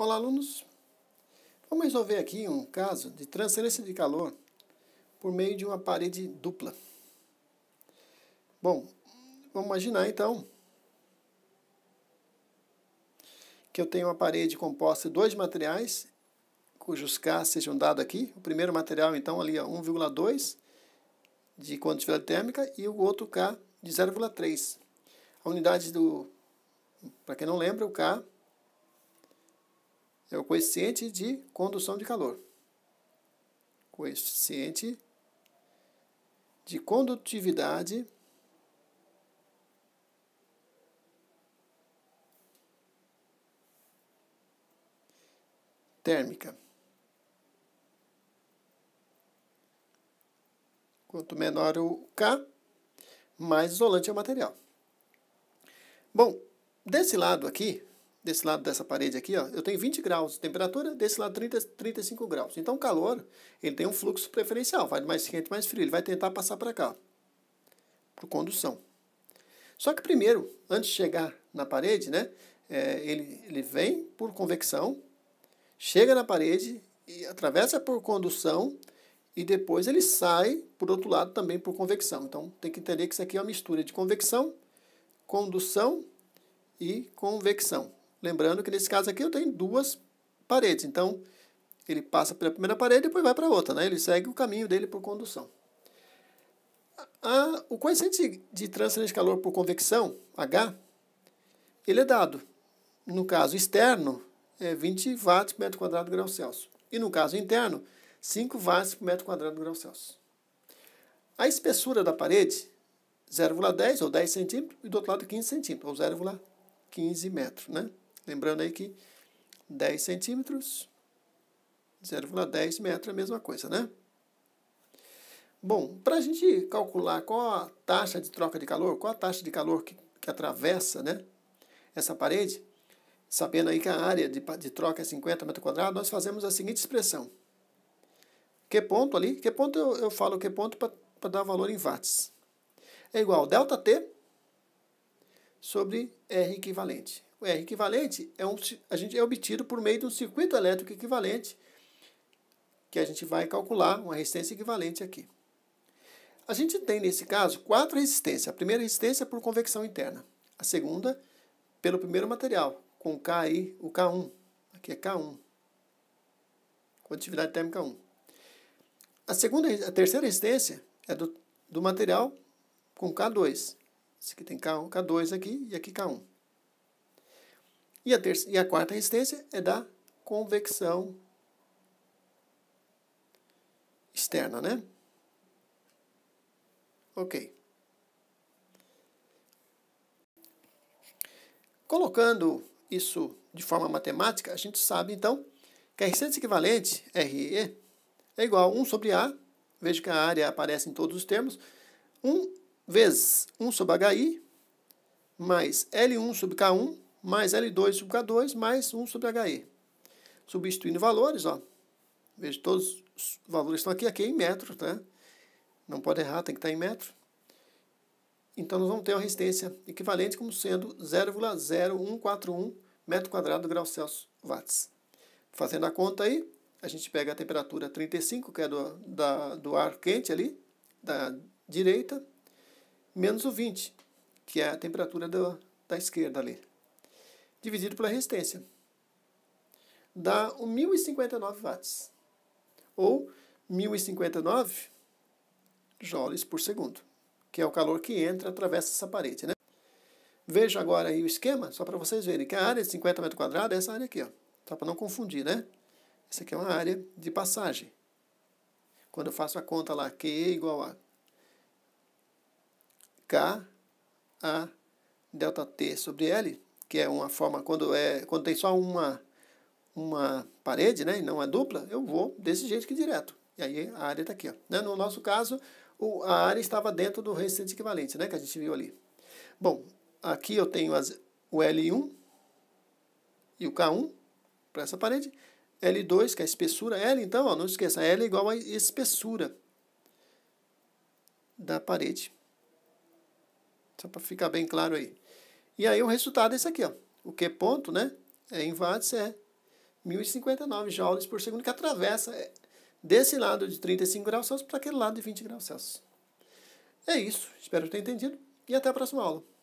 Olá, alunos! Vamos resolver aqui um caso de transferência de calor por meio de uma parede dupla. Bom, vamos imaginar então que eu tenho uma parede composta de dois materiais cujos K sejam dados aqui. O primeiro material, então, ali é 1,2 de condutividade térmica e o outro K de 0,3. A unidade do... Para quem não lembra, o K é o coeficiente de condução de calor. Coeficiente de condutividade térmica. Quanto menor o K, mais isolante é o material. Bom, desse lado aqui, desse lado dessa parede aqui, ó, eu tenho 20 graus de temperatura, desse lado 30, 35 graus. Então o calor, ele tem um fluxo preferencial, vai de mais quente, mais frio, ele vai tentar passar para cá, por condução. Só que primeiro, antes de chegar na parede, né, é, ele, ele vem por convecção, chega na parede, e atravessa por condução, e depois ele sai por outro lado também por convecção. Então tem que entender que isso aqui é uma mistura de convecção, condução e convecção. Lembrando que nesse caso aqui eu tenho duas paredes, então ele passa pela primeira parede e depois vai para a outra, né? Ele segue o caminho dele por condução. A, o coeficiente de transferência de calor por convecção, H, ele é dado. No caso externo, é 20 watts por metro quadrado grau Celsius. E no caso interno, 5 watts por metro quadrado grau Celsius. A espessura da parede, 0,10 ou 10 centímetros, e do outro lado 15 centímetros, ou 0,15 metros, né? Lembrando aí que 10 centímetros, 0,10 metro é a mesma coisa, né? Bom, para a gente calcular qual a taxa de troca de calor, qual a taxa de calor que, que atravessa né, essa parede, sabendo aí que a área de, de troca é 50 metros quadrados, nós fazemos a seguinte expressão. Que ponto ali? Que ponto eu, eu falo que ponto para dar valor em watts? É igual a delta T sobre R equivalente. O R equivalente é, um, a gente é obtido por meio de um circuito elétrico equivalente, que a gente vai calcular uma resistência equivalente aqui. A gente tem, nesse caso, quatro resistências. A primeira resistência é por convecção interna. A segunda, pelo primeiro material, com K aí, o K1. Aqui é K1. Condutividade térmica 1. A segunda, a terceira resistência é do, do material com K2. Esse aqui tem K1, K2 aqui e aqui K1. E a, terça, e a quarta resistência é da convecção externa, né? Ok. Colocando isso de forma matemática, a gente sabe, então, que a resistência equivalente, RE, é igual a 1 sobre A, vejo que a área aparece em todos os termos, 1 vezes 1 sobre HI, mais L1 sobre K1, mais L2 sobre K2, mais 1 sobre HI. Substituindo valores, ó. Veja, todos os valores estão aqui, aqui é em metro, né? Não pode errar, tem que estar em metro. Então, nós vamos ter uma resistência equivalente como sendo 0,0141 metro quadrado grau Celsius watts. Fazendo a conta aí, a gente pega a temperatura 35, que é do, da, do ar quente ali, da direita, menos o 20, que é a temperatura do, da esquerda ali, dividido pela resistência. Dá 1.059 watts, ou 1.059 joules por segundo, que é o calor que entra através dessa parede, né? Veja agora aí o esquema, só para vocês verem que a área de 50 metros quadrados é essa área aqui, ó. Só para não confundir, né? Essa aqui é uma área de passagem. Quando eu faço a conta lá, Q é igual a K A delta T sobre L, que é uma forma quando é quando tem só uma uma parede, né, e não é dupla, eu vou desse jeito que direto. E aí a área está aqui, ó. Né? No nosso caso, o, a área estava dentro do resistente equivalente, né, que a gente viu ali. Bom, aqui eu tenho as, o L1 e o K1 para essa parede, L2, que é a espessura, L, então, ó, não esqueça, L é igual à espessura da parede. Só para ficar bem claro aí. E aí o resultado é esse aqui, ó. O Q ponto, né? É em watts é 1059 joules por segundo que atravessa é, desse lado de 35 graus Celsius para aquele lado de 20 graus Celsius. É isso. Espero que tenha entendido e até a próxima aula.